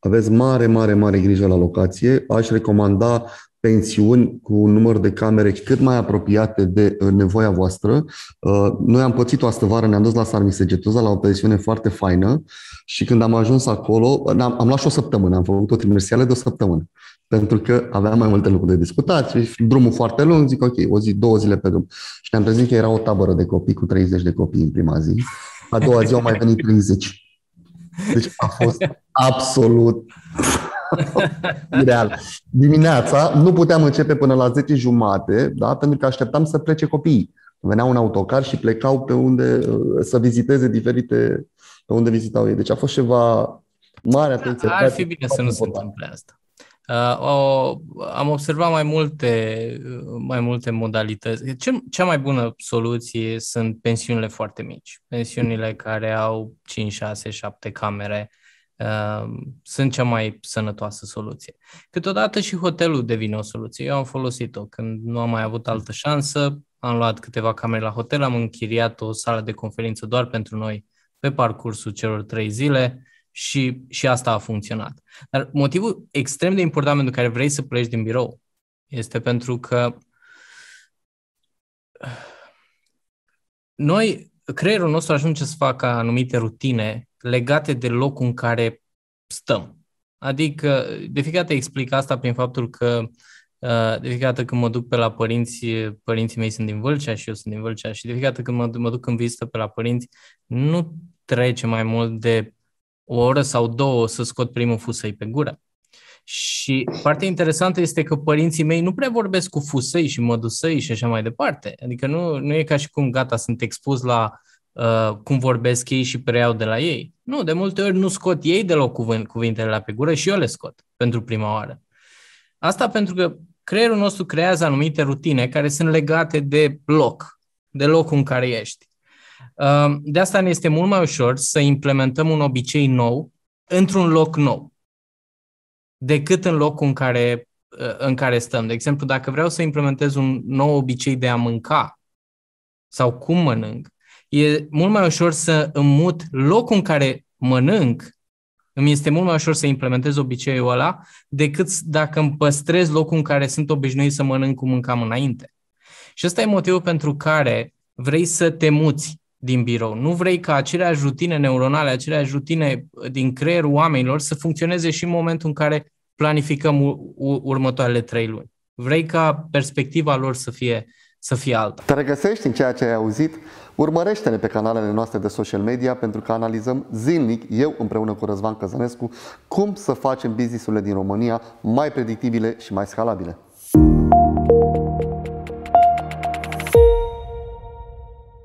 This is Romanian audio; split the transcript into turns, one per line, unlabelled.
aveți mare, mare, mare grijă la locație. Aș recomanda pensiuni cu un număr de camere cât mai apropiate de uh, nevoia voastră. Uh, noi am pățit-o astă vară, ne-am dus la Sarmisegetuza, la o pensiune foarte faină și când am ajuns acolo, am, am luat și o săptămână, am făcut o trimersială de o săptămână, pentru că aveam mai multe lucruri de discutat și drumul foarte lung, zic ok, o zi, două zile pe drum. Și ne-am trezit că era o tabără de copii cu 30 de copii în prima zi. A doua zi au mai venit 30. Deci a fost absolut ireal. Dimineața nu puteam începe până la 10 jumate, da? pentru că așteptam să plece copiii. Venea un autocar și plecau pe unde uh, să viziteze diferite, pe unde vizitau ei. Deci a fost ceva mare da, atenție. Da, ar fi bine să nu se întâmple asta.
Uh, am observat mai multe, uh, mai multe modalități. Deci, Ce, cea mai bună soluție sunt pensiunile foarte mici, pensiunile care au 5, 6, 7 camere. Uh, sunt cea mai sănătoasă soluție. Câteodată și hotelul devine o soluție. Eu am folosit-o când nu am mai avut altă șansă. Am luat câteva camere la hotel, am închiriat o sală de conferință doar pentru noi pe parcursul celor trei zile și, și asta a funcționat. Dar motivul extrem de important pentru care vrei să pleci din birou este pentru că noi, creierul nostru ajunge să facă anumite rutine legate de locul în care stăm. Adică, de fiecare dată explic asta prin faptul că uh, de fiecare dată când mă duc pe la părinți, părinții mei sunt din Vâlcea și eu sunt din Vâlcea și de fiecare dată când mă, duc în vizită pe la părinți, nu trece mai mult de o oră sau două să scot primul fusei pe gură. Și partea interesantă este că părinții mei nu prea vorbesc cu fusei și mădusei și așa mai departe. Adică nu, nu e ca și cum gata, sunt expus la uh, cum vorbesc ei și preiau de la ei. Nu, de multe ori nu scot ei deloc cuvânt, cuvintele la pe gură și eu le scot pentru prima oară. Asta pentru că creierul nostru creează anumite rutine care sunt legate de loc, de locul în care ești. Ehm, de asta ne este mult mai ușor să implementăm un obicei nou într-un loc nou decât în locul în care, în care stăm. De exemplu, dacă vreau să implementez un nou obicei de a mânca sau cum mănânc, e mult mai ușor să îmi mut locul în care mănânc, îmi este mult mai ușor să implementez obiceiul ăla decât dacă îmi păstrez locul în care sunt obișnuit să mănânc cum mâncam înainte. Și ăsta e motivul pentru care vrei să te muți din birou. Nu vrei ca aceleași rutine neuronale, aceleași rutine uh, din creierul oamenilor să funcționeze și în momentul în care planificăm următoarele trei luni. Vrei ca perspectiva lor să fie, să fie alta.
Te regăsești în ceea ce ai auzit? Urmărește-ne pe canalele noastre de social media pentru că analizăm zilnic, eu împreună cu Răzvan Căzănescu, cum să facem businessurile din România mai predictibile și mai scalabile.